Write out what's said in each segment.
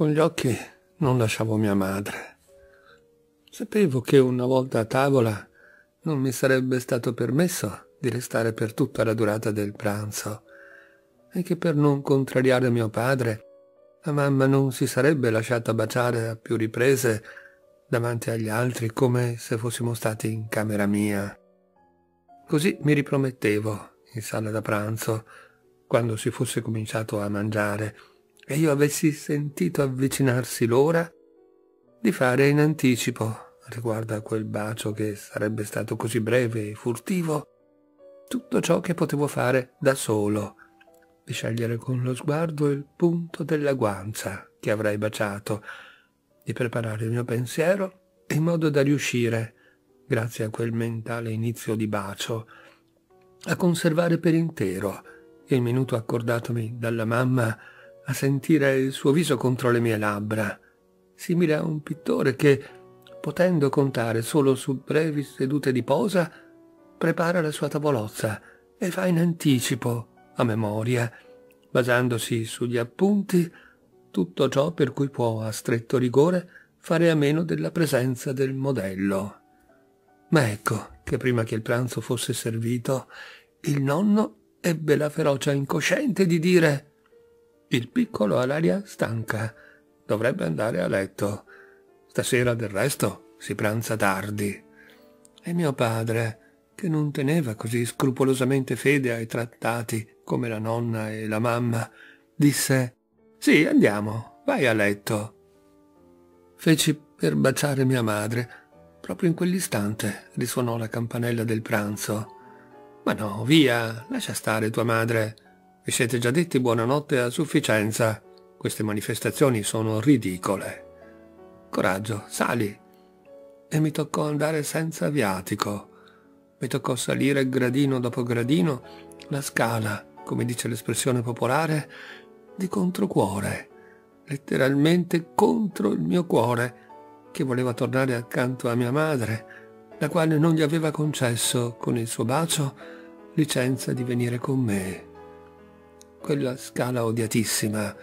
Con gli occhi non lasciavo mia madre. Sapevo che una volta a tavola non mi sarebbe stato permesso di restare per tutta la durata del pranzo e che per non contrariare mio padre la mamma non si sarebbe lasciata baciare a più riprese davanti agli altri come se fossimo stati in camera mia. Così mi ripromettevo in sala da pranzo, quando si fosse cominciato a mangiare, che io avessi sentito avvicinarsi l'ora di fare in anticipo riguardo a quel bacio che sarebbe stato così breve e furtivo, tutto ciò che potevo fare da solo, di scegliere con lo sguardo il punto della guancia che avrei baciato, di preparare il mio pensiero in modo da riuscire, grazie a quel mentale inizio di bacio, a conservare per intero il minuto accordatomi dalla mamma a sentire il suo viso contro le mie labbra, simile a un pittore che, potendo contare solo su brevi sedute di posa, prepara la sua tavolozza e fa in anticipo, a memoria, basandosi sugli appunti, tutto ciò per cui può a stretto rigore fare a meno della presenza del modello. Ma ecco che prima che il pranzo fosse servito, il nonno ebbe la ferocia incosciente di dire il piccolo ha l'aria stanca. Dovrebbe andare a letto. Stasera del resto si pranza tardi. E mio padre, che non teneva così scrupolosamente fede ai trattati come la nonna e la mamma, disse «Sì, andiamo, vai a letto». Feci per baciare mia madre. Proprio in quell'istante risuonò la campanella del pranzo. «Ma no, via, lascia stare tua madre», vi siete già detti buonanotte a sufficienza. Queste manifestazioni sono ridicole. Coraggio, sali. E mi toccò andare senza viatico. Mi toccò salire gradino dopo gradino la scala, come dice l'espressione popolare, di controcuore, letteralmente contro il mio cuore, che voleva tornare accanto a mia madre, la quale non gli aveva concesso, con il suo bacio, licenza di venire con me quella scala odiatissima,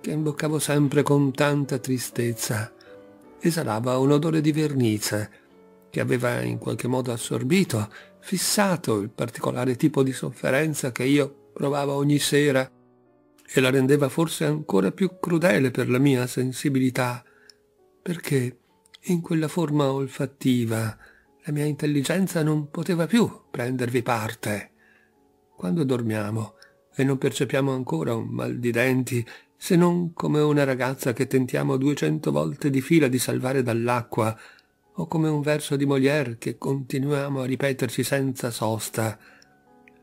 che imboccavo sempre con tanta tristezza, esalava un odore di vernice, che aveva in qualche modo assorbito, fissato il particolare tipo di sofferenza che io provavo ogni sera, e la rendeva forse ancora più crudele per la mia sensibilità, perché in quella forma olfattiva la mia intelligenza non poteva più prendervi parte. Quando dormiamo, e non percepiamo ancora un mal di denti se non come una ragazza che tentiamo duecento volte di fila di salvare dall'acqua o come un verso di Molière che continuiamo a ripeterci senza sosta.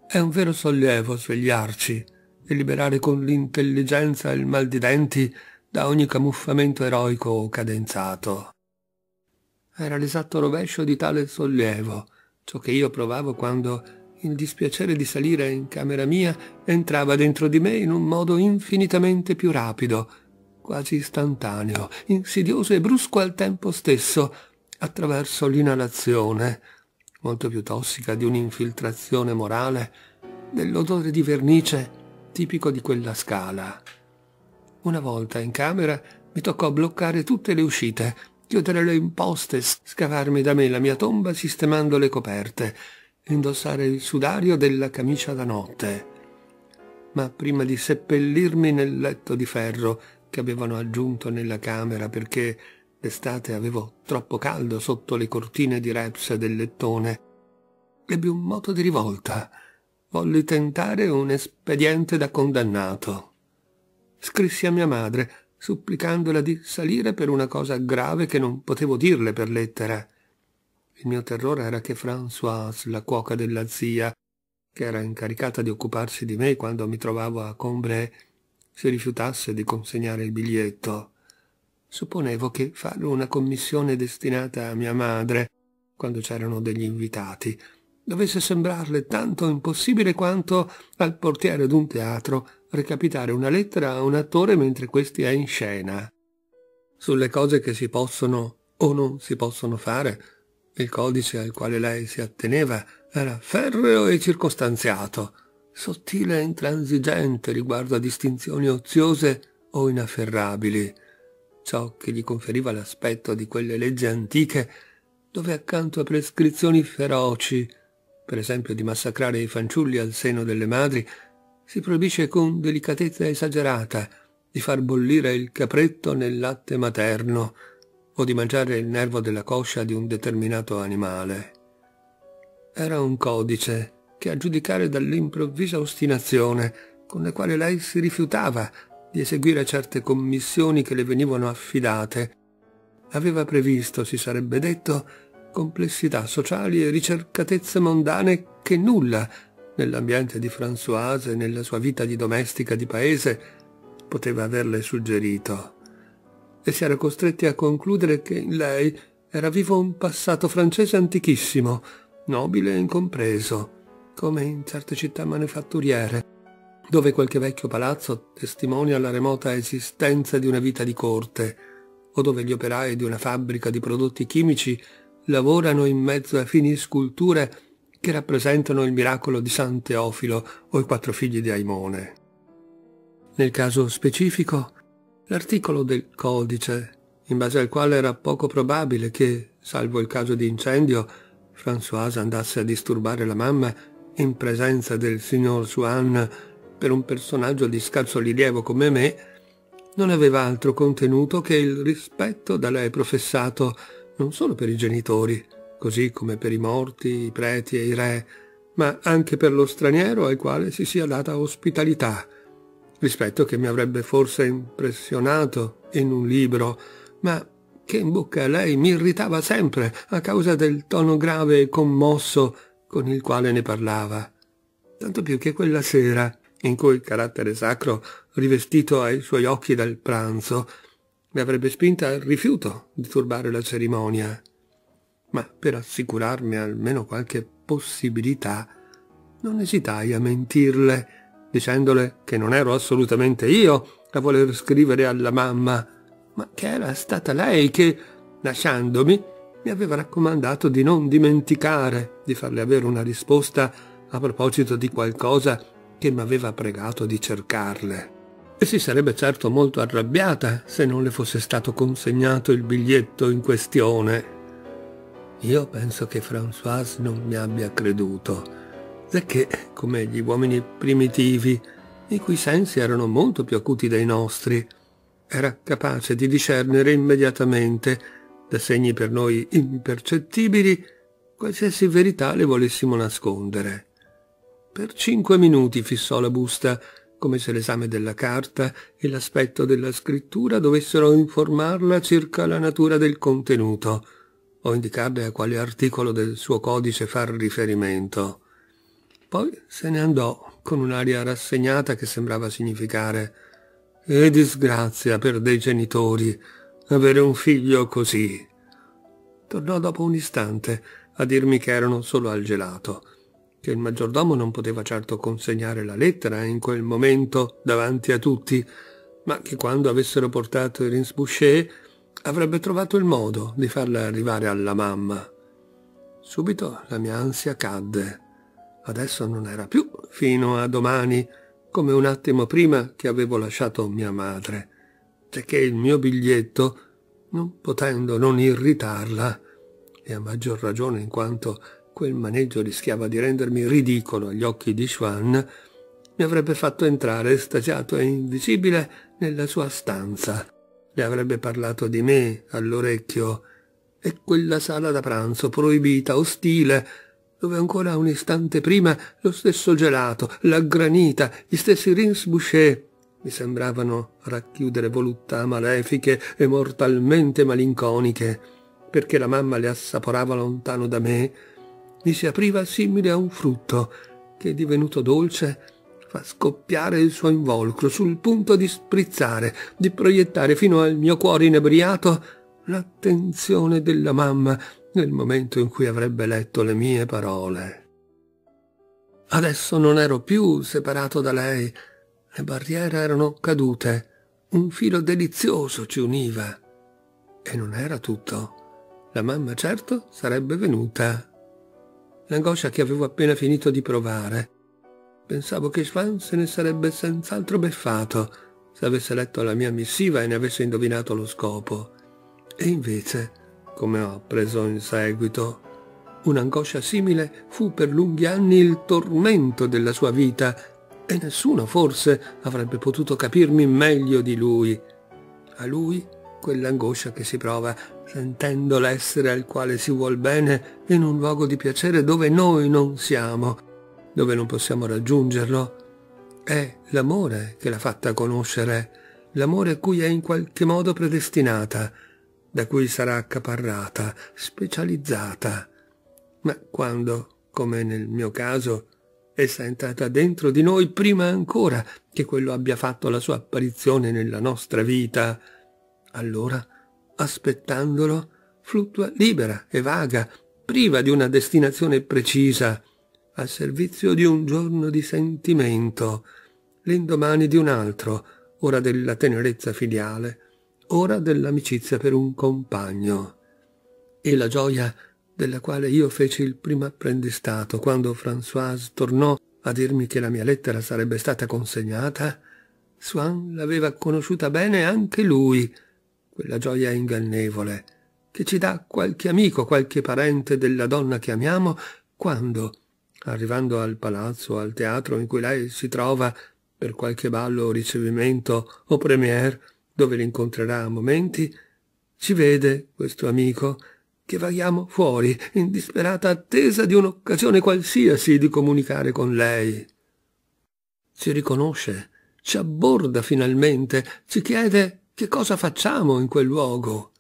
È un vero sollievo svegliarci e liberare con l'intelligenza il mal di denti da ogni camuffamento eroico o cadenzato. Era l'esatto rovescio di tale sollievo, ciò che io provavo quando il dispiacere di salire in camera mia entrava dentro di me in un modo infinitamente più rapido, quasi istantaneo, insidioso e brusco al tempo stesso, attraverso l'inalazione, molto più tossica di un'infiltrazione morale, dell'odore di vernice tipico di quella scala. Una volta in camera mi toccò bloccare tutte le uscite, chiudere le imposte, scavarmi da me la mia tomba sistemando le coperte, indossare il sudario della camicia da notte, ma prima di seppellirmi nel letto di ferro che avevano aggiunto nella camera perché d'estate avevo troppo caldo sotto le cortine di reps del lettone, ebbi un moto di rivolta. Volli tentare un espediente da condannato. Scrissi a mia madre, supplicandola di salire per una cosa grave che non potevo dirle per lettera. Il mio terrore era che Françoise, la cuoca della zia, che era incaricata di occuparsi di me quando mi trovavo a Combray, si rifiutasse di consegnare il biglietto. Supponevo che fare una commissione destinata a mia madre, quando c'erano degli invitati, dovesse sembrarle tanto impossibile quanto al portiere d'un teatro recapitare una lettera a un attore mentre questi è in scena. Sulle cose che si possono o non si possono fare il codice al quale lei si atteneva era ferreo e circostanziato, sottile e intransigente riguardo a distinzioni oziose o inafferrabili. Ciò che gli conferiva l'aspetto di quelle leggi antiche, dove accanto a prescrizioni feroci, per esempio di massacrare i fanciulli al seno delle madri, si proibisce con delicatezza esagerata di far bollire il capretto nel latte materno, o di mangiare il nervo della coscia di un determinato animale. Era un codice che, a giudicare dall'improvvisa ostinazione con la quale lei si rifiutava di eseguire certe commissioni che le venivano affidate, aveva previsto, si sarebbe detto, complessità sociali e ricercatezze mondane che nulla, nell'ambiente di Françoise e nella sua vita di domestica di paese, poteva averle suggerito e si era costretti a concludere che in lei era vivo un passato francese antichissimo, nobile e incompreso, come in certe città manifatturiere, dove qualche vecchio palazzo testimonia la remota esistenza di una vita di corte, o dove gli operai di una fabbrica di prodotti chimici lavorano in mezzo a fini sculture che rappresentano il miracolo di San Teofilo o i quattro figli di Aimone. Nel caso specifico, l'articolo del codice in base al quale era poco probabile che, salvo il caso di incendio, Françoise andasse a disturbare la mamma in presenza del signor Swan per un personaggio di scarso rilievo come me, non aveva altro contenuto che il rispetto da lei professato non solo per i genitori, così come per i morti, i preti e i re, ma anche per lo straniero al quale si sia data ospitalità, rispetto che mi avrebbe forse impressionato in un libro, ma che in bocca a lei mi irritava sempre a causa del tono grave e commosso con il quale ne parlava. Tanto più che quella sera, in cui il carattere sacro, rivestito ai suoi occhi dal pranzo, mi avrebbe spinta al rifiuto di turbare la cerimonia. Ma per assicurarmi almeno qualche possibilità, non esitai a mentirle dicendole che non ero assolutamente io a voler scrivere alla mamma, ma che era stata lei che, lasciandomi, mi aveva raccomandato di non dimenticare di farle avere una risposta a proposito di qualcosa che mi aveva pregato di cercarle. E si sarebbe certo molto arrabbiata se non le fosse stato consegnato il biglietto in questione. Io penso che Françoise non mi abbia creduto Zacché, come gli uomini primitivi, i cui sensi erano molto più acuti dei nostri, era capace di discernere immediatamente, da segni per noi impercettibili, qualsiasi verità le volessimo nascondere. Per cinque minuti fissò la busta, come se l'esame della carta e l'aspetto della scrittura dovessero informarla circa la natura del contenuto, o indicarle a quale articolo del suo codice far riferimento. Poi se ne andò con un'aria rassegnata che sembrava significare «E disgrazia per dei genitori avere un figlio così!» Tornò dopo un istante a dirmi che erano solo al gelato, che il maggiordomo non poteva certo consegnare la lettera in quel momento davanti a tutti, ma che quando avessero portato i rinsbouché avrebbe trovato il modo di farla arrivare alla mamma. Subito la mia ansia cadde Adesso non era più fino a domani, come un attimo prima che avevo lasciato mia madre, perché il mio biglietto, non potendo non irritarla, e a maggior ragione in quanto quel maneggio rischiava di rendermi ridicolo agli occhi di Schwann, mi avrebbe fatto entrare estasiato e invisibile nella sua stanza. Le avrebbe parlato di me all'orecchio e quella sala da pranzo proibita, ostile, dove ancora un istante prima lo stesso gelato, la granita, gli stessi rins boucher mi sembravano racchiudere voluttà malefiche e mortalmente malinconiche, perché la mamma le assaporava lontano da me, mi si apriva simile a un frutto che, divenuto dolce, fa scoppiare il suo involucro sul punto di sprizzare, di proiettare fino al mio cuore inebriato l'attenzione della mamma nel momento in cui avrebbe letto le mie parole. Adesso non ero più separato da lei, le barriere erano cadute, un filo delizioso ci univa. E non era tutto. La mamma certo sarebbe venuta. L'angoscia che avevo appena finito di provare. Pensavo che Schwan se ne sarebbe senz'altro beffato se avesse letto la mia missiva e ne avesse indovinato lo scopo. E invece come ho appreso in seguito. Un'angoscia simile fu per lunghi anni il tormento della sua vita e nessuno forse avrebbe potuto capirmi meglio di lui. A lui quell'angoscia che si prova sentendo l'essere al quale si vuol bene in un luogo di piacere dove noi non siamo, dove non possiamo raggiungerlo. È l'amore che l'ha fatta conoscere, l'amore cui è in qualche modo predestinata, da cui sarà accaparrata, specializzata. Ma quando, come nel mio caso, essa è entrata dentro di noi prima ancora che quello abbia fatto la sua apparizione nella nostra vita, allora, aspettandolo, fluttua libera e vaga, priva di una destinazione precisa, al servizio di un giorno di sentimento, l'indomani di un altro, ora della tenerezza filiale, ora dell'amicizia per un compagno e la gioia della quale io feci il primo apprendistato quando Françoise tornò a dirmi che la mia lettera sarebbe stata consegnata, Swan l'aveva conosciuta bene anche lui, quella gioia ingannevole, che ci dà qualche amico, qualche parente della donna che amiamo, quando, arrivando al palazzo o al teatro in cui lei si trova per qualche ballo o ricevimento o premier, dove l'incontrerà a momenti, ci vede, questo amico, che vaghiamo fuori, in disperata attesa di un'occasione qualsiasi di comunicare con lei. Ci riconosce, ci abborda finalmente, ci chiede che cosa facciamo in quel luogo.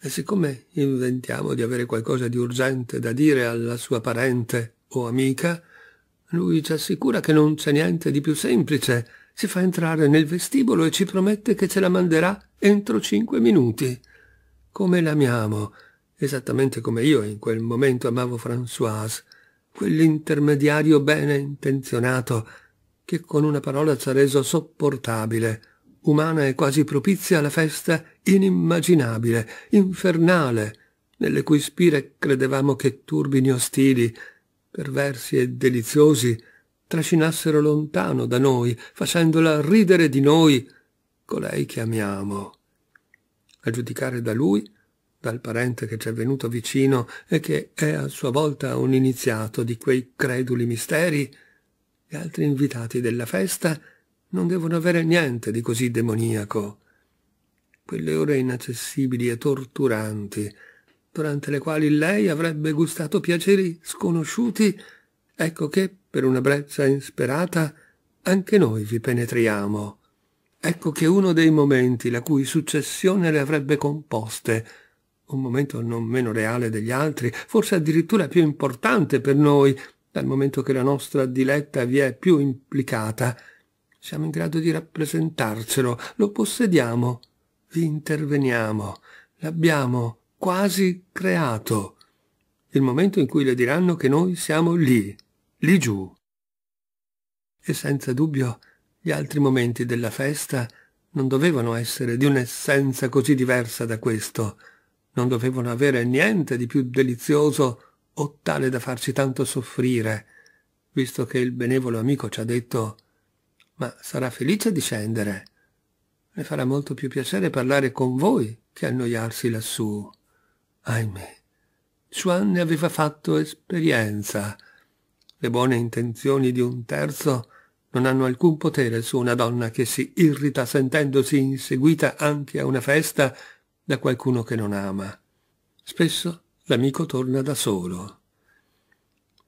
E siccome inventiamo di avere qualcosa di urgente da dire alla sua parente o amica, lui ci assicura che non c'è niente di più semplice, si fa entrare nel vestibolo e ci promette che ce la manderà entro cinque minuti. Come l'amiamo, esattamente come io in quel momento amavo Françoise, quell'intermediario bene intenzionato che con una parola ci ha reso sopportabile, umana e quasi propizia alla festa inimmaginabile, infernale, nelle cui spire credevamo che turbini ostili, perversi e deliziosi, trascinassero lontano da noi, facendola ridere di noi, colei che amiamo. A giudicare da lui, dal parente che ci è venuto vicino e che è a sua volta un iniziato di quei creduli misteri, gli altri invitati della festa non devono avere niente di così demoniaco. Quelle ore inaccessibili e torturanti, durante le quali lei avrebbe gustato piaceri sconosciuti, ecco che per una brezza insperata, anche noi vi penetriamo. Ecco che uno dei momenti la cui successione le avrebbe composte, un momento non meno reale degli altri, forse addirittura più importante per noi, dal momento che la nostra diletta vi è più implicata, siamo in grado di rappresentarcelo, lo possediamo, vi interveniamo, l'abbiamo quasi creato. Il momento in cui le diranno che noi siamo lì, lì giù. E senza dubbio gli altri momenti della festa non dovevano essere di un'essenza così diversa da questo, non dovevano avere niente di più delizioso o tale da farci tanto soffrire, visto che il benevolo amico ci ha detto «Ma sarà felice di scendere. Le farà molto più piacere parlare con voi che annoiarsi lassù». Ahimè, Juan ne aveva fatto esperienza, le buone intenzioni di un terzo non hanno alcun potere su una donna che si irrita sentendosi inseguita anche a una festa da qualcuno che non ama. Spesso l'amico torna da solo.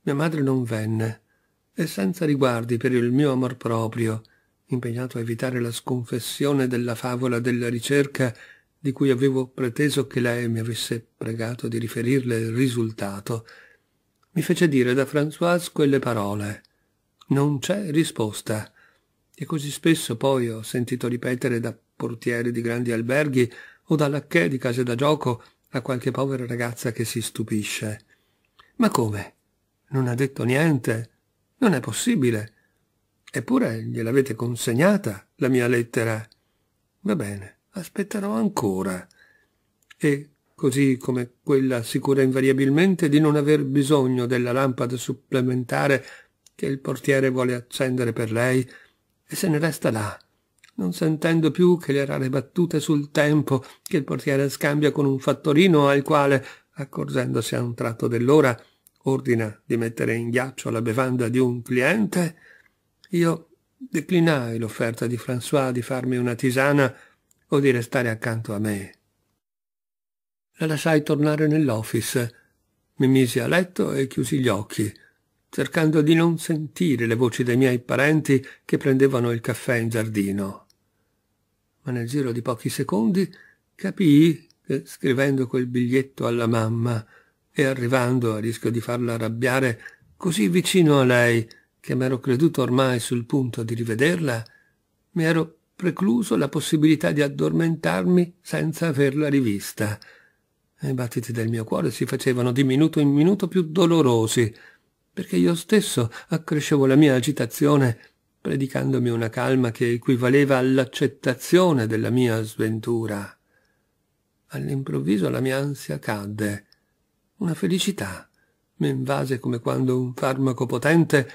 Mia madre non venne, e senza riguardi per il mio amor proprio, impegnato a evitare la sconfessione della favola della ricerca di cui avevo preteso che lei mi avesse pregato di riferirle il risultato, mi fece dire da Françoise quelle parole. Non c'è risposta. E così spesso poi ho sentito ripetere da portieri di grandi alberghi o da lacchè di case da gioco a qualche povera ragazza che si stupisce. Ma come? Non ha detto niente? Non è possibile. Eppure gliel'avete consegnata la mia lettera. Va bene, aspetterò ancora. E così come quella sicura invariabilmente di non aver bisogno della lampada supplementare che il portiere vuole accendere per lei, e se ne resta là, non sentendo più che le rare battute sul tempo che il portiere scambia con un fattorino al quale, accorgendosi a un tratto dell'ora, ordina di mettere in ghiaccio la bevanda di un cliente, io declinai l'offerta di François di farmi una tisana o di restare accanto a me. La lasciai tornare nell'office. Mi misi a letto e chiusi gli occhi, cercando di non sentire le voci dei miei parenti che prendevano il caffè in giardino. Ma nel giro di pochi secondi capii che, scrivendo quel biglietto alla mamma e arrivando a rischio di farla arrabbiare così vicino a lei che m'ero creduto ormai sul punto di rivederla, mi ero precluso la possibilità di addormentarmi senza averla rivista. Eh, i battiti del mio cuore si facevano di minuto in minuto più dolorosi, perché io stesso accrescevo la mia agitazione predicandomi una calma che equivaleva all'accettazione della mia sventura. All'improvviso la mia ansia cadde. Una felicità mi invase come quando un farmaco potente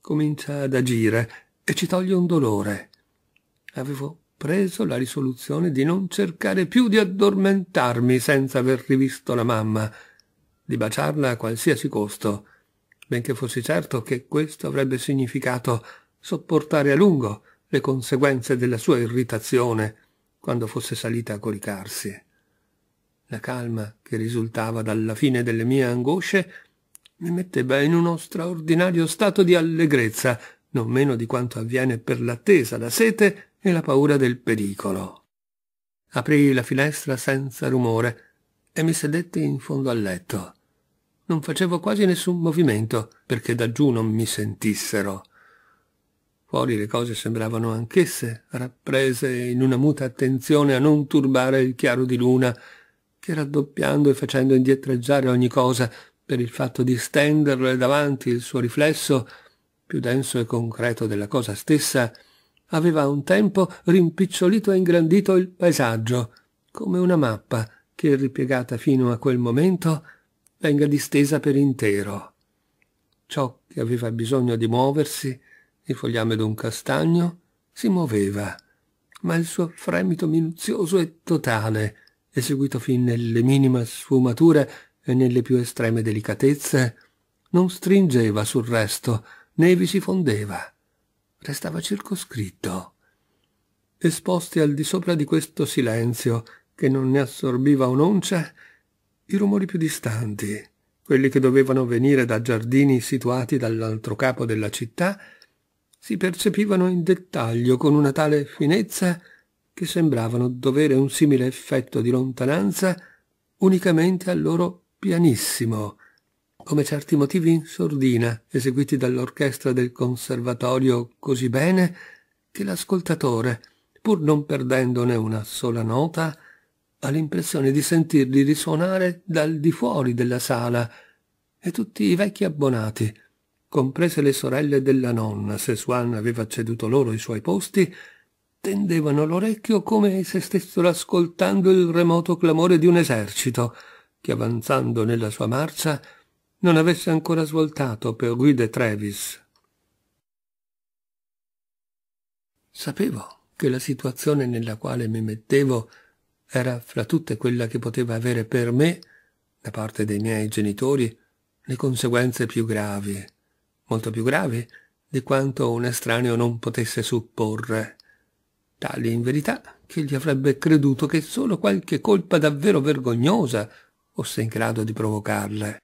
comincia ad agire e ci toglie un dolore. Avevo preso la risoluzione di non cercare più di addormentarmi senza aver rivisto la mamma, di baciarla a qualsiasi costo, benché fossi certo che questo avrebbe significato sopportare a lungo le conseguenze della sua irritazione quando fosse salita a coricarsi. La calma che risultava dalla fine delle mie angosce mi metteva in uno straordinario stato di allegrezza, non meno di quanto avviene per l'attesa, la sete e la paura del pericolo. Aprii la finestra senza rumore e mi sedetti in fondo al letto. Non facevo quasi nessun movimento perché da giù non mi sentissero. Fuori le cose sembravano anch'esse rapprese in una muta attenzione a non turbare il chiaro di luna, che raddoppiando e facendo indietreggiare ogni cosa per il fatto di stenderle davanti il suo riflesso, più denso e concreto della cosa stessa, aveva un tempo rimpicciolito e ingrandito il paesaggio, come una mappa che, ripiegata fino a quel momento, venga distesa per intero. Ciò che aveva bisogno di muoversi, il fogliame d'un castagno, si muoveva, ma il suo fremito minuzioso e totale, eseguito fin nelle minime sfumature e nelle più estreme delicatezze, non stringeva sul resto, né vi si fondeva restava circoscritto, esposti al di sopra di questo silenzio che non ne assorbiva un'oncia, i rumori più distanti, quelli che dovevano venire da giardini situati dall'altro capo della città, si percepivano in dettaglio con una tale finezza che sembravano dovere un simile effetto di lontananza unicamente al loro pianissimo come certi motivi in sordina, eseguiti dall'orchestra del conservatorio così bene che l'ascoltatore, pur non perdendone una sola nota, ha l'impressione di sentirli risuonare dal di fuori della sala e tutti i vecchi abbonati, comprese le sorelle della nonna, se Swan aveva ceduto loro i suoi posti, tendevano l'orecchio come se stessero ascoltando il remoto clamore di un esercito che avanzando nella sua marcia non avesse ancora svoltato per Guy de Trevis. Sapevo che la situazione nella quale mi mettevo era fra tutte quella che poteva avere per me, da parte dei miei genitori, le conseguenze più gravi, molto più gravi di quanto un estraneo non potesse supporre, tali in verità che gli avrebbe creduto che solo qualche colpa davvero vergognosa fosse in grado di provocarle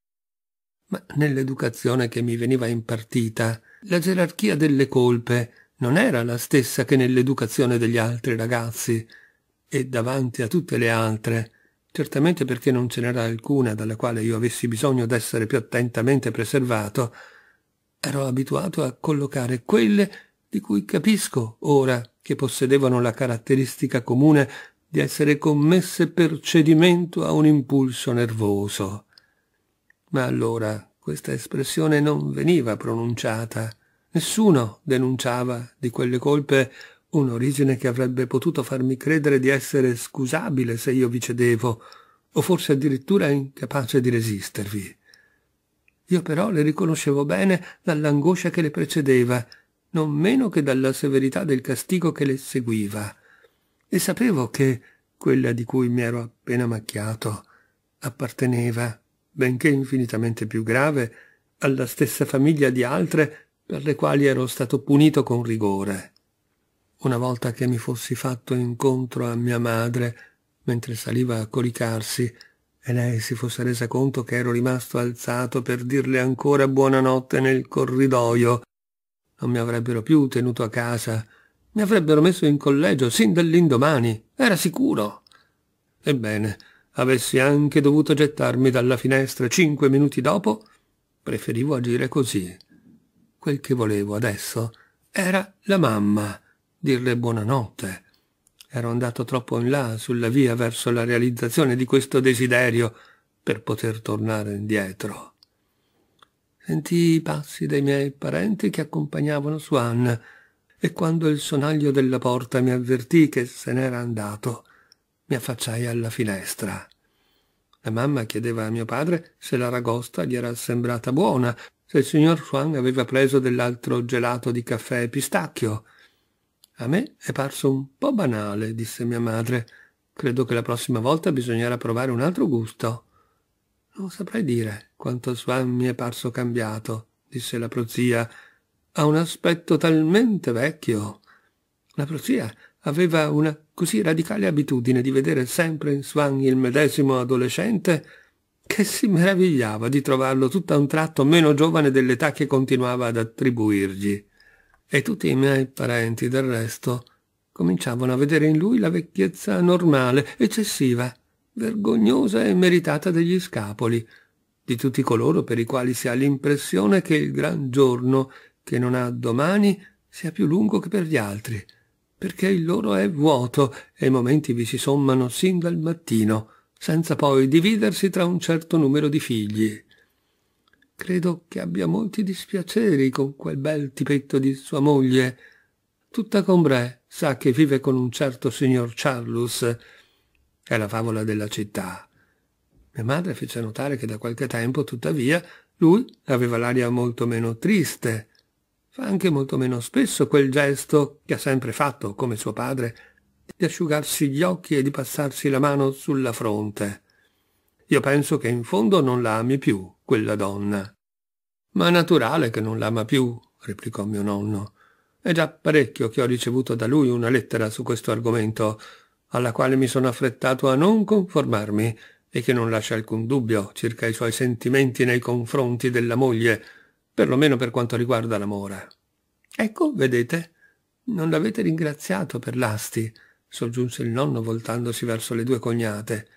ma nell'educazione che mi veniva impartita, la gerarchia delle colpe non era la stessa che nell'educazione degli altri ragazzi e davanti a tutte le altre, certamente perché non ce n'era alcuna dalla quale io avessi bisogno d'essere più attentamente preservato, ero abituato a collocare quelle di cui capisco ora che possedevano la caratteristica comune di essere commesse per cedimento a un impulso nervoso. Ma allora questa espressione non veniva pronunciata. Nessuno denunciava di quelle colpe un'origine che avrebbe potuto farmi credere di essere scusabile se io vi cedevo, o forse addirittura incapace di resistervi. Io però le riconoscevo bene dall'angoscia che le precedeva, non meno che dalla severità del castigo che le seguiva, e sapevo che quella di cui mi ero appena macchiato apparteneva benché infinitamente più grave, alla stessa famiglia di altre per le quali ero stato punito con rigore. Una volta che mi fossi fatto incontro a mia madre, mentre saliva a coricarsi, e lei si fosse resa conto che ero rimasto alzato per dirle ancora buonanotte nel corridoio, non mi avrebbero più tenuto a casa, mi avrebbero messo in collegio sin dall'indomani, era sicuro. Ebbene, avessi anche dovuto gettarmi dalla finestra cinque minuti dopo, preferivo agire così. Quel che volevo adesso era la mamma, dirle buonanotte. Ero andato troppo in là sulla via verso la realizzazione di questo desiderio per poter tornare indietro. Sentii i passi dei miei parenti che accompagnavano Swan e quando il sonaglio della porta mi avvertì che se n'era andato, mi affacciai alla finestra. La mamma chiedeva a mio padre se l'aragosta gli era sembrata buona, se il signor Swan aveva preso dell'altro gelato di caffè e pistacchio. A me è parso un po' banale, disse mia madre. Credo che la prossima volta bisognerà provare un altro gusto. Non saprei dire quanto Swan mi è parso cambiato, disse la prozia. Ha un aspetto talmente vecchio. La prozia aveva una così radicale abitudine di vedere sempre in Swan il medesimo adolescente che si meravigliava di trovarlo tutto a un tratto meno giovane dell'età che continuava ad attribuirgli. E tutti i miei parenti, del resto, cominciavano a vedere in lui la vecchiezza normale, eccessiva, vergognosa e meritata degli scapoli, di tutti coloro per i quali si ha l'impressione che il gran giorno, che non ha domani, sia più lungo che per gli altri, perché il loro è vuoto e i momenti vi si sommano sin dal mattino, senza poi dividersi tra un certo numero di figli. Credo che abbia molti dispiaceri con quel bel tipetto di sua moglie. Tutta Combrè sa che vive con un certo signor Charles. È la favola della città. Mia madre fece notare che da qualche tempo, tuttavia, lui aveva l'aria molto meno triste fa anche molto meno spesso quel gesto che ha sempre fatto, come suo padre, di asciugarsi gli occhi e di passarsi la mano sulla fronte. Io penso che in fondo non la ami più, quella donna. Ma è naturale che non l'ama più, replicò mio nonno. È già parecchio che ho ricevuto da lui una lettera su questo argomento, alla quale mi sono affrettato a non conformarmi e che non lascia alcun dubbio circa i suoi sentimenti nei confronti della moglie, perlomeno per quanto riguarda la mora. Ecco, vedete, non l'avete ringraziato per l'asti, soggiunse il nonno voltandosi verso le due cognate.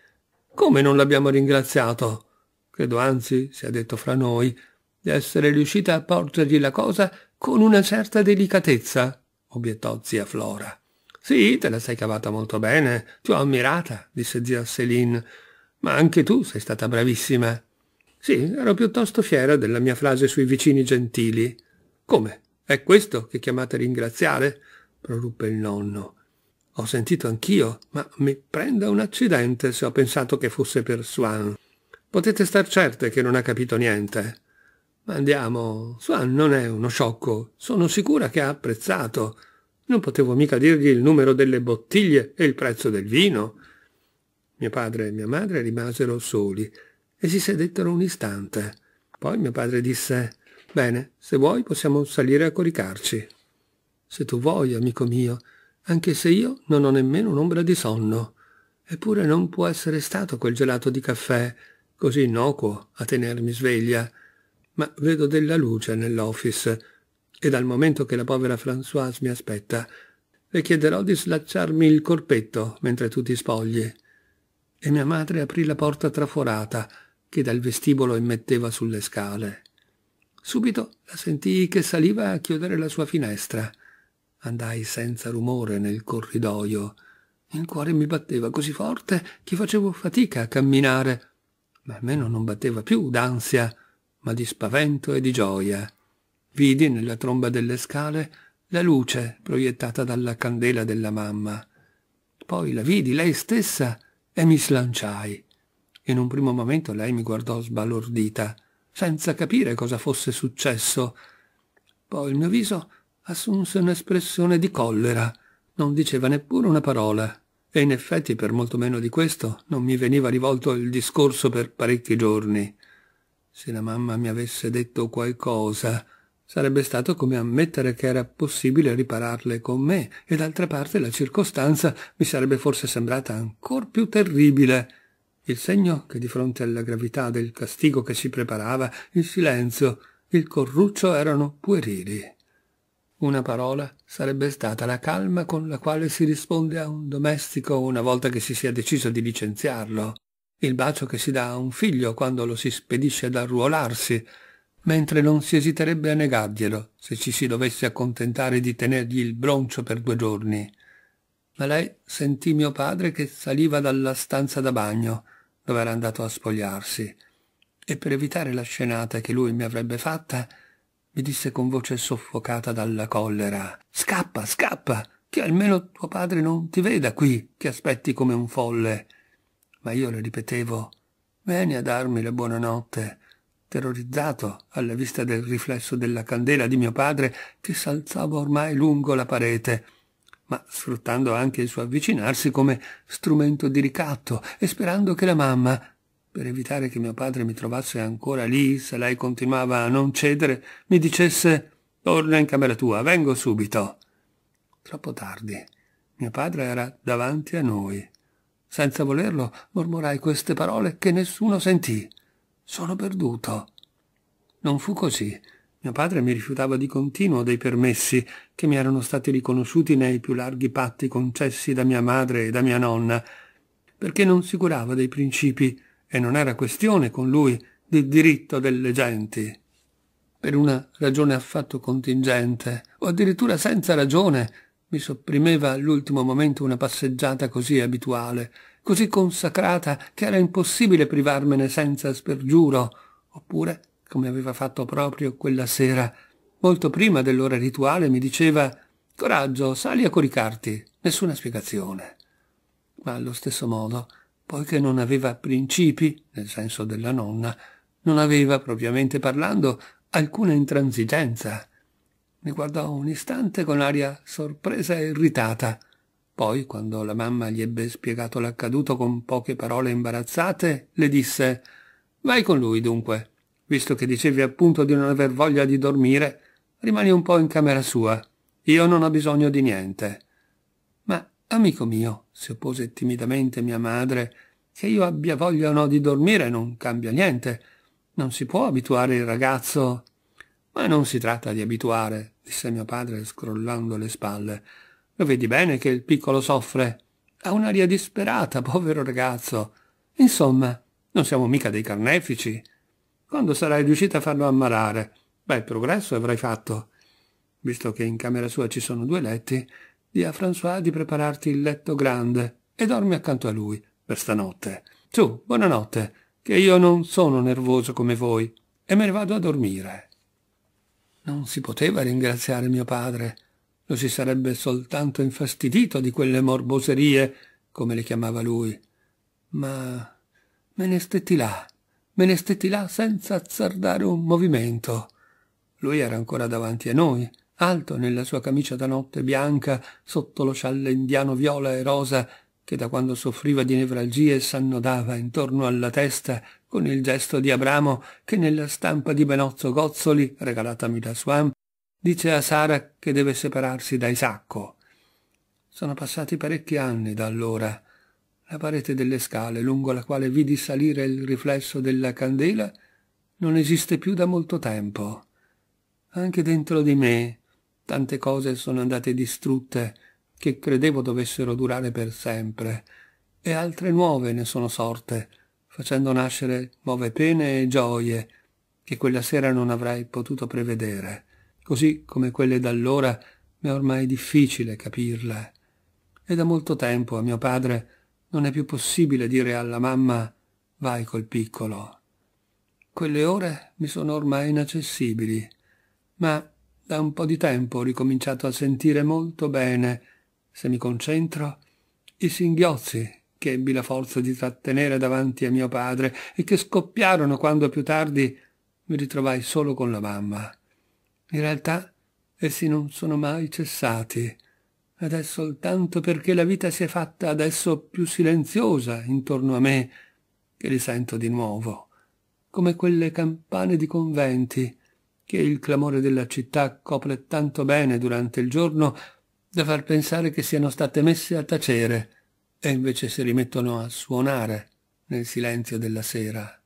Come non l'abbiamo ringraziato? Credo anzi, si è detto fra noi, di essere riuscita a porgergli la cosa con una certa delicatezza, obiettò zia Flora. Sì, te la sei cavata molto bene, ti ho ammirata, disse zia Céline, ma anche tu sei stata bravissima. Sì, ero piuttosto fiera della mia frase sui vicini gentili. Come? È questo che chiamate ringraziare? proruppe il nonno. Ho sentito anch'io, ma mi prenda un accidente se ho pensato che fosse per Swan. Potete star certe che non ha capito niente. Ma andiamo, Swan non è uno sciocco, sono sicura che ha apprezzato. Non potevo mica dirgli il numero delle bottiglie e il prezzo del vino. Mio padre e mia madre rimasero soli e si sedettero un istante. Poi mio padre disse Bene, se vuoi possiamo salire a coricarci. Se tu vuoi, amico mio, anche se io non ho nemmeno un'ombra di sonno. Eppure non può essere stato quel gelato di caffè, così innocuo, a tenermi sveglia. Ma vedo della luce nell'office, e dal momento che la povera Françoise mi aspetta, le chiederò di slacciarmi il corpetto mentre tu ti spogli. E mia madre aprì la porta traforata, che dal vestibolo immetteva sulle scale. Subito la sentii che saliva a chiudere la sua finestra. Andai senza rumore nel corridoio. Il cuore mi batteva così forte che facevo fatica a camminare, ma almeno non batteva più d'ansia, ma di spavento e di gioia. Vidi nella tromba delle scale la luce proiettata dalla candela della mamma. Poi la vidi lei stessa e mi slanciai. In un primo momento lei mi guardò sbalordita, senza capire cosa fosse successo. Poi il mio viso assunse un'espressione di collera. Non diceva neppure una parola. E in effetti per molto meno di questo non mi veniva rivolto il discorso per parecchi giorni. Se la mamma mi avesse detto qualcosa, Sarebbe stato come ammettere che era possibile ripararle con me, e d'altra parte la circostanza mi sarebbe forse sembrata ancor più terribile. Il segno che di fronte alla gravità del castigo che si preparava, il silenzio, il corruccio erano puerili. Una parola sarebbe stata la calma con la quale si risponde a un domestico una volta che si sia deciso di licenziarlo, il bacio che si dà a un figlio quando lo si spedisce ad arruolarsi, mentre non si esiterebbe a negarglielo se ci si dovesse accontentare di tenergli il broncio per due giorni. Ma lei sentì mio padre che saliva dalla stanza da bagno, dove era andato a spogliarsi, e per evitare la scenata che lui mi avrebbe fatta, mi disse con voce soffocata dalla collera Scappa, scappa, che almeno tuo padre non ti veda qui, che aspetti come un folle. Ma io le ripetevo Vieni a darmi la buonanotte, terrorizzato alla vista del riflesso della candela di mio padre che s'alzava ormai lungo la parete ma sfruttando anche il suo avvicinarsi come strumento di ricatto e sperando che la mamma, per evitare che mio padre mi trovasse ancora lì se lei continuava a non cedere, mi dicesse torna in camera tua, vengo subito. Troppo tardi. Mio padre era davanti a noi. Senza volerlo, mormorai queste parole che nessuno sentì. Sono perduto. Non fu così. Mio padre mi rifiutava di continuo dei permessi che mi erano stati riconosciuti nei più larghi patti concessi da mia madre e da mia nonna, perché non si curava dei principi e non era questione con lui del diritto delle genti. Per una ragione affatto contingente, o addirittura senza ragione, mi sopprimeva all'ultimo momento una passeggiata così abituale, così consacrata che era impossibile privarmene senza spergiuro, oppure come aveva fatto proprio quella sera, molto prima dell'ora rituale, mi diceva «Coraggio, sali a coricarti, nessuna spiegazione». Ma allo stesso modo, poiché non aveva principi, nel senso della nonna, non aveva, propriamente parlando, alcuna intransigenza. Mi guardò un istante con aria sorpresa e irritata. Poi, quando la mamma gli ebbe spiegato l'accaduto con poche parole imbarazzate, le disse «Vai con lui, dunque» visto che dicevi appunto di non aver voglia di dormire, rimani un po' in camera sua. Io non ho bisogno di niente. Ma, amico mio, si oppose timidamente mia madre, che io abbia voglia o no di dormire non cambia niente. Non si può abituare il ragazzo. Ma non si tratta di abituare, disse mio padre scrollando le spalle. Lo vedi bene che il piccolo soffre. Ha un'aria disperata, povero ragazzo. Insomma, non siamo mica dei carnefici. Quando sarai riuscita a farlo ammalare? Beh, progresso avrai fatto. Visto che in camera sua ci sono due letti, di a François di prepararti il letto grande e dormi accanto a lui per stanotte. Su, buonanotte, che io non sono nervoso come voi e me ne vado a dormire. Non si poteva ringraziare mio padre, lo si sarebbe soltanto infastidito di quelle morboserie, come le chiamava lui. Ma me ne stetti là, Me ne stetti là senza azzardare un movimento. Lui era ancora davanti a noi, alto nella sua camicia da notte bianca, sotto lo scialle indiano viola e rosa, che da quando soffriva di nevralgie s'annodava intorno alla testa con il gesto di Abramo che nella stampa di Benozzo Gozzoli, regalatami da Swam, dice a Sara che deve separarsi da Isacco. Sono passati parecchi anni da allora la parete delle scale lungo la quale vidi salire il riflesso della candela non esiste più da molto tempo. Anche dentro di me tante cose sono andate distrutte che credevo dovessero durare per sempre, e altre nuove ne sono sorte, facendo nascere nuove pene e gioie che quella sera non avrei potuto prevedere, così come quelle d'allora mi è ormai difficile capirle. E da molto tempo a mio padre non è più possibile dire alla mamma vai col piccolo. Quelle ore mi sono ormai inaccessibili, ma da un po' di tempo ho ricominciato a sentire molto bene, se mi concentro, i singhiozzi che ebbi la forza di trattenere davanti a mio padre e che scoppiarono quando più tardi mi ritrovai solo con la mamma. In realtà essi non sono mai cessati ed è soltanto perché la vita si è fatta adesso più silenziosa intorno a me che li sento di nuovo, come quelle campane di conventi che il clamore della città copre tanto bene durante il giorno da far pensare che siano state messe a tacere e invece si rimettono a suonare nel silenzio della sera.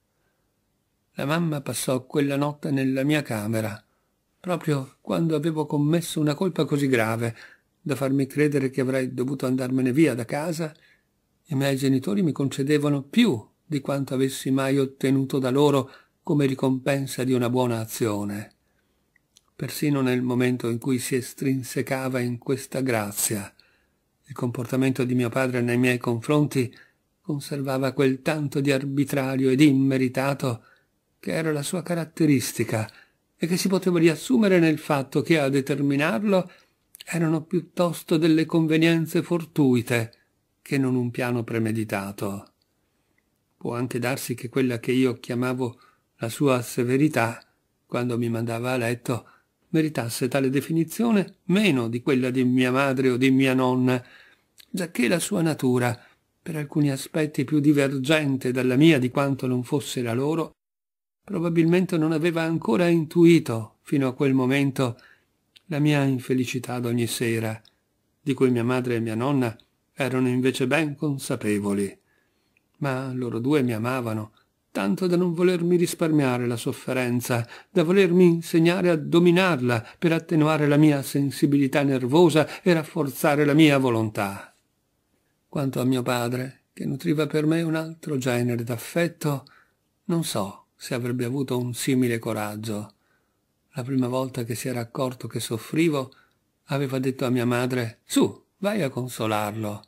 La mamma passò quella notte nella mia camera, proprio quando avevo commesso una colpa così grave da farmi credere che avrei dovuto andarmene via da casa, i miei genitori mi concedevano più di quanto avessi mai ottenuto da loro come ricompensa di una buona azione. Persino nel momento in cui si estrinsecava in questa grazia, il comportamento di mio padre nei miei confronti conservava quel tanto di arbitrario ed immeritato che era la sua caratteristica e che si poteva riassumere nel fatto che a determinarlo erano piuttosto delle convenienze fortuite che non un piano premeditato. Può anche darsi che quella che io chiamavo la sua severità, quando mi mandava a letto, meritasse tale definizione meno di quella di mia madre o di mia nonna, giacché la sua natura, per alcuni aspetti più divergente dalla mia di quanto non fosse la loro, probabilmente non aveva ancora intuito fino a quel momento la mia infelicità d'ogni sera, di cui mia madre e mia nonna erano invece ben consapevoli. Ma loro due mi amavano, tanto da non volermi risparmiare la sofferenza, da volermi insegnare a dominarla per attenuare la mia sensibilità nervosa e rafforzare la mia volontà. Quanto a mio padre, che nutriva per me un altro genere d'affetto, non so se avrebbe avuto un simile coraggio. La prima volta che si era accorto che soffrivo, aveva detto a mia madre Su, vai a consolarlo.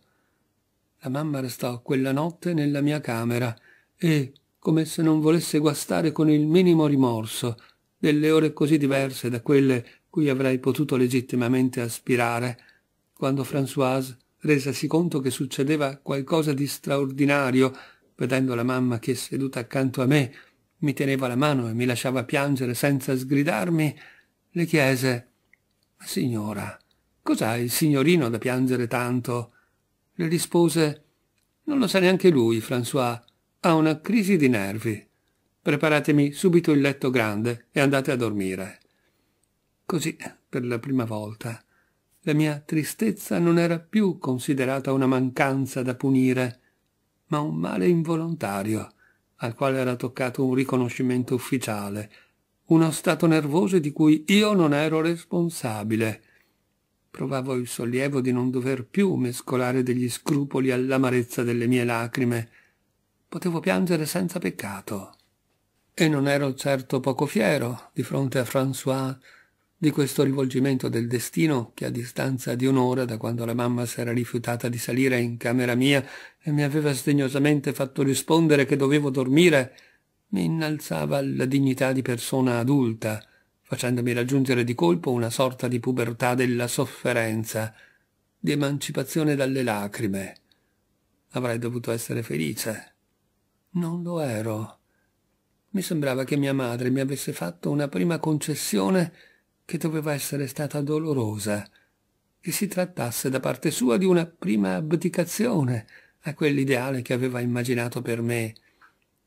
La mamma restò quella notte nella mia camera e, come se non volesse guastare con il minimo rimorso, delle ore così diverse da quelle cui avrei potuto legittimamente aspirare, quando Françoise, resasi conto che succedeva qualcosa di straordinario, vedendo la mamma che seduta accanto a me mi teneva la mano e mi lasciava piangere senza sgridarmi, le chiese Signora, cos'ha il signorino da piangere tanto? Le rispose Non lo sa neanche lui, François. Ha una crisi di nervi. Preparatemi subito il letto grande e andate a dormire. Così, per la prima volta, la mia tristezza non era più considerata una mancanza da punire, ma un male involontario al quale era toccato un riconoscimento ufficiale, uno stato nervoso di cui io non ero responsabile. Provavo il sollievo di non dover più mescolare degli scrupoli all'amarezza delle mie lacrime. Potevo piangere senza peccato. E non ero certo poco fiero di fronte a François di questo rivolgimento del destino che a distanza di un'ora da quando la mamma s'era rifiutata di salire in camera mia e mi aveva sdegnosamente fatto rispondere che dovevo dormire, mi innalzava alla dignità di persona adulta, facendomi raggiungere di colpo una sorta di pubertà della sofferenza, di emancipazione dalle lacrime. Avrei dovuto essere felice. Non lo ero. Mi sembrava che mia madre mi avesse fatto una prima concessione che doveva essere stata dolorosa, che si trattasse da parte sua di una prima abdicazione a quell'ideale che aveva immaginato per me,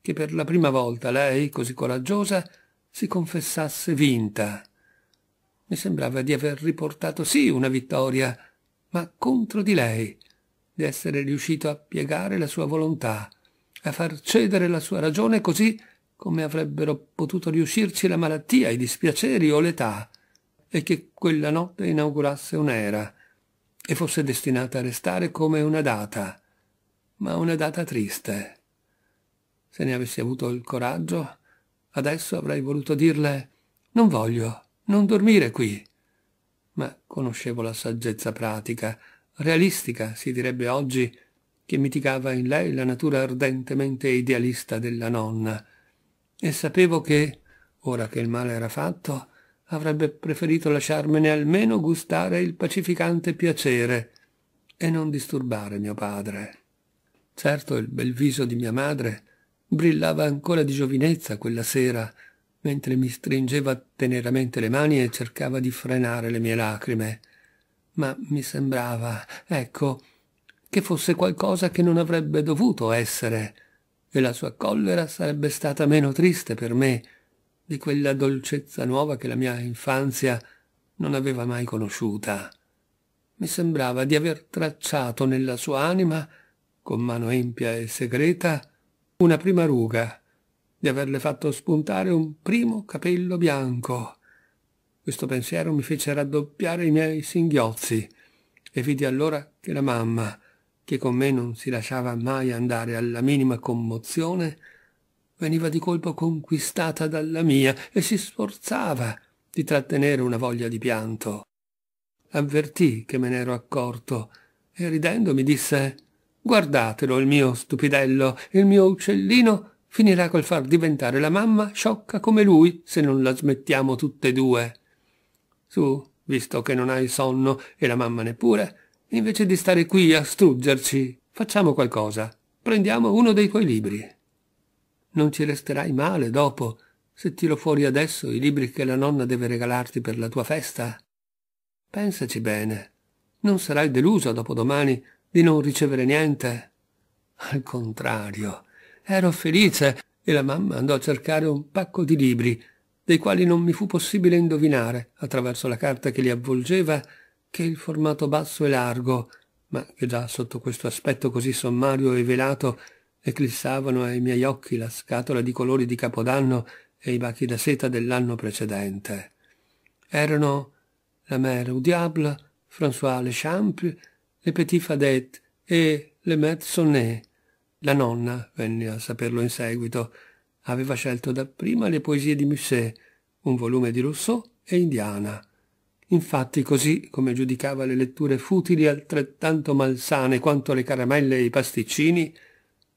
che per la prima volta lei, così coraggiosa, si confessasse vinta. Mi sembrava di aver riportato sì una vittoria, ma contro di lei, di essere riuscito a piegare la sua volontà, a far cedere la sua ragione così come avrebbero potuto riuscirci la malattia, i dispiaceri o l'età e che quella notte inaugurasse un'era e fosse destinata a restare come una data, ma una data triste. Se ne avessi avuto il coraggio, adesso avrei voluto dirle non voglio, non dormire qui. Ma conoscevo la saggezza pratica, realistica si direbbe oggi, che mitigava in lei la natura ardentemente idealista della nonna, e sapevo che, ora che il male era fatto, avrebbe preferito lasciarmene almeno gustare il pacificante piacere e non disturbare mio padre. Certo il bel viso di mia madre brillava ancora di giovinezza quella sera, mentre mi stringeva teneramente le mani e cercava di frenare le mie lacrime. Ma mi sembrava, ecco, che fosse qualcosa che non avrebbe dovuto essere, e la sua collera sarebbe stata meno triste per me di quella dolcezza nuova che la mia infanzia non aveva mai conosciuta. Mi sembrava di aver tracciato nella sua anima, con mano empia e segreta, una prima ruga, di averle fatto spuntare un primo capello bianco. Questo pensiero mi fece raddoppiare i miei singhiozzi e vidi allora che la mamma, che con me non si lasciava mai andare alla minima commozione, veniva di colpo conquistata dalla mia e si sforzava di trattenere una voglia di pianto. Avvertì che me n'ero accorto e ridendo mi disse Guardatelo il mio stupidello, il mio uccellino finirà col far diventare la mamma sciocca come lui se non la smettiamo tutte e due. Su, visto che non hai sonno e la mamma neppure, invece di stare qui a struggerci, facciamo qualcosa. Prendiamo uno dei tuoi libri. Non ci resterai male dopo, se tiro fuori adesso i libri che la nonna deve regalarti per la tua festa. Pensaci bene. Non sarai delusa dopo domani di non ricevere niente. Al contrario, ero felice e la mamma andò a cercare un pacco di libri, dei quali non mi fu possibile indovinare, attraverso la carta che li avvolgeva, che il formato basso e largo, ma che già sotto questo aspetto così sommario e velato eclissavano ai miei occhi la scatola di colori di Capodanno e i bachi da seta dell'anno precedente. Erano la mère au diable, François le champ, le petit fadette e le maître sonnet. La nonna, venne a saperlo in seguito, aveva scelto dapprima le poesie di Musset, un volume di Rousseau e Indiana. Infatti, così come giudicava le letture futili altrettanto malsane quanto le caramelle e i pasticcini,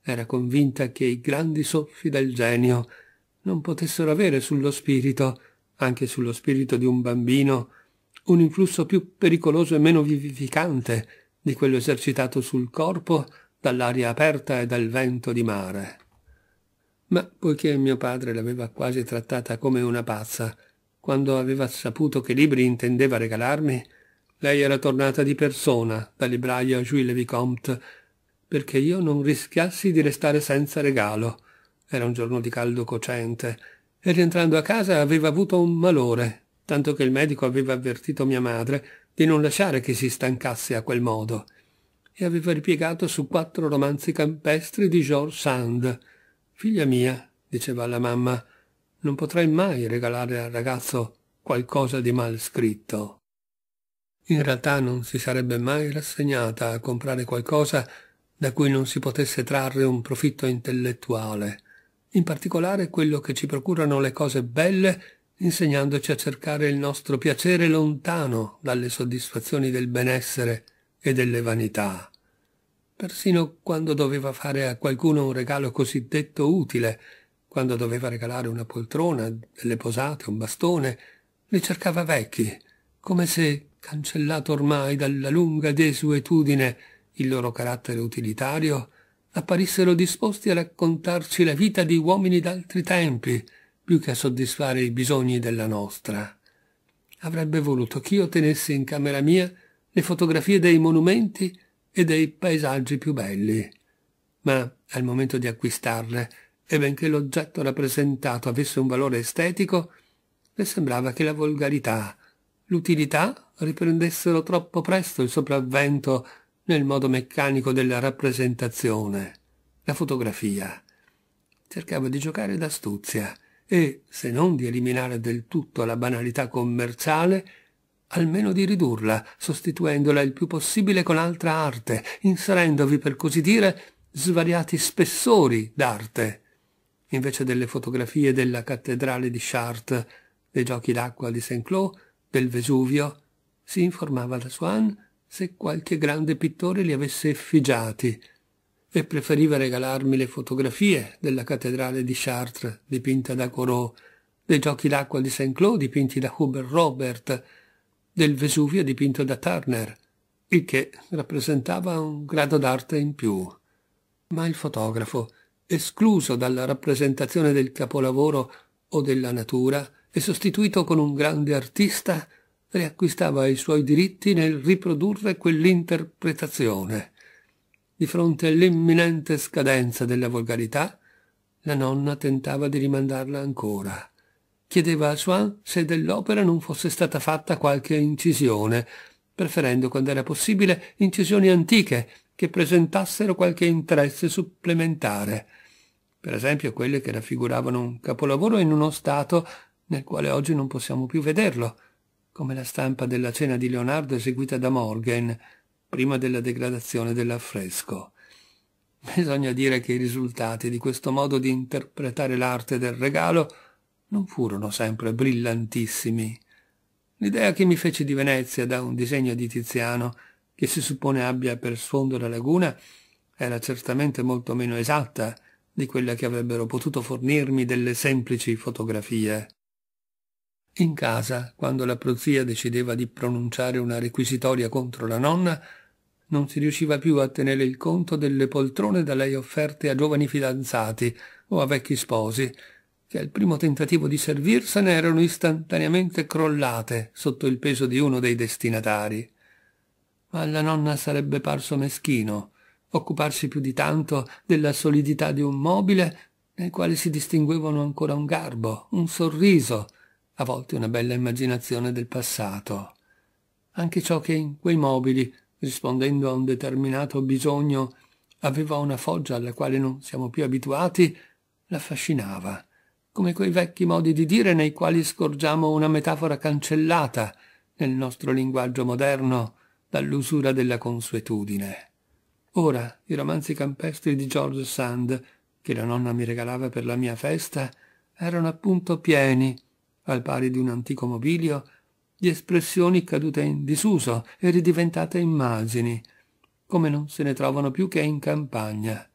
era convinta che i grandi soffi del genio non potessero avere sullo spirito, anche sullo spirito di un bambino, un influsso più pericoloso e meno vivificante di quello esercitato sul corpo dall'aria aperta e dal vento di mare. Ma poiché mio padre l'aveva quasi trattata come una pazza, quando aveva saputo che libri intendeva regalarmi, lei era tornata di persona dal libraio Jules Vicomte perché io non rischiassi di restare senza regalo. Era un giorno di caldo cocente e rientrando a casa aveva avuto un malore, tanto che il medico aveva avvertito mia madre di non lasciare che si stancasse a quel modo e aveva ripiegato su quattro romanzi campestri di George Sand. Figlia mia, diceva alla mamma, non potrei mai regalare al ragazzo qualcosa di mal scritto. In realtà non si sarebbe mai rassegnata a comprare qualcosa da cui non si potesse trarre un profitto intellettuale, in particolare quello che ci procurano le cose belle insegnandoci a cercare il nostro piacere lontano dalle soddisfazioni del benessere e delle vanità. Persino quando doveva fare a qualcuno un regalo cosiddetto utile, quando doveva regalare una poltrona, delle posate, un bastone, li cercava vecchi, come se, cancellato ormai dalla lunga desuetudine, il loro carattere utilitario, apparissero disposti a raccontarci la vita di uomini d'altri tempi, più che a soddisfare i bisogni della nostra. Avrebbe voluto ch'io tenessi in camera mia le fotografie dei monumenti e dei paesaggi più belli. Ma al momento di acquistarle, e benché l'oggetto rappresentato avesse un valore estetico, le sembrava che la volgarità, l'utilità riprendessero troppo presto il sopravvento nel modo meccanico della rappresentazione, la fotografia. Cercava di giocare d'astuzia e, se non di eliminare del tutto la banalità commerciale, almeno di ridurla, sostituendola il più possibile con altra arte, inserendovi, per così dire, svariati spessori d'arte, invece delle fotografie della cattedrale di Chartres, dei giochi d'acqua di Saint-Cloud, del Vesuvio, si informava da Swann se qualche grande pittore li avesse effigiati e preferiva regalarmi le fotografie della cattedrale di Chartres dipinta da Corot, dei giochi d'acqua di saint claude dipinti da Hubert Robert, del Vesuvio dipinto da Turner, il che rappresentava un grado d'arte in più. Ma il fotografo, escluso dalla rappresentazione del capolavoro o della natura e sostituito con un grande artista, riacquistava i suoi diritti nel riprodurre quell'interpretazione. Di fronte all'imminente scadenza della volgarità, la nonna tentava di rimandarla ancora. Chiedeva a Swan se dell'opera non fosse stata fatta qualche incisione, preferendo quando era possibile incisioni antiche che presentassero qualche interesse supplementare, per esempio quelle che raffiguravano un capolavoro in uno stato nel quale oggi non possiamo più vederlo, come la stampa della cena di Leonardo eseguita da Morgan prima della degradazione dell'affresco. Bisogna dire che i risultati di questo modo di interpretare l'arte del regalo non furono sempre brillantissimi. L'idea che mi feci di Venezia da un disegno di Tiziano, che si suppone abbia per sfondo la laguna, era certamente molto meno esatta di quella che avrebbero potuto fornirmi delle semplici fotografie. In casa, quando la prozia decideva di pronunciare una requisitoria contro la nonna, non si riusciva più a tenere il conto delle poltrone da lei offerte a giovani fidanzati o a vecchi sposi, che al primo tentativo di servirsene erano istantaneamente crollate sotto il peso di uno dei destinatari. Ma alla nonna sarebbe parso meschino occuparsi più di tanto della solidità di un mobile nel quale si distinguevano ancora un garbo, un sorriso, a volte una bella immaginazione del passato. Anche ciò che in quei mobili, rispondendo a un determinato bisogno, aveva una foggia alla quale non siamo più abituati, l'affascinava, come quei vecchi modi di dire nei quali scorgiamo una metafora cancellata nel nostro linguaggio moderno dall'usura della consuetudine. Ora i romanzi campestri di George Sand, che la nonna mi regalava per la mia festa, erano appunto pieni al pari di un antico mobilio, di espressioni cadute in disuso e ridiventate immagini, come non se ne trovano più che in campagna.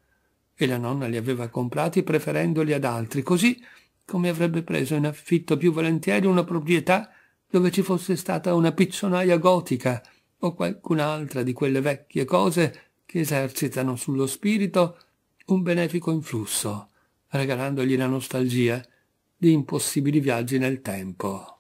E la nonna li aveva comprati preferendoli ad altri, così come avrebbe preso in affitto più volentieri una proprietà dove ci fosse stata una piccionaia gotica o qualcun'altra di quelle vecchie cose che esercitano sullo spirito un benefico influsso, regalandogli la nostalgia di impossibili viaggi nel tempo.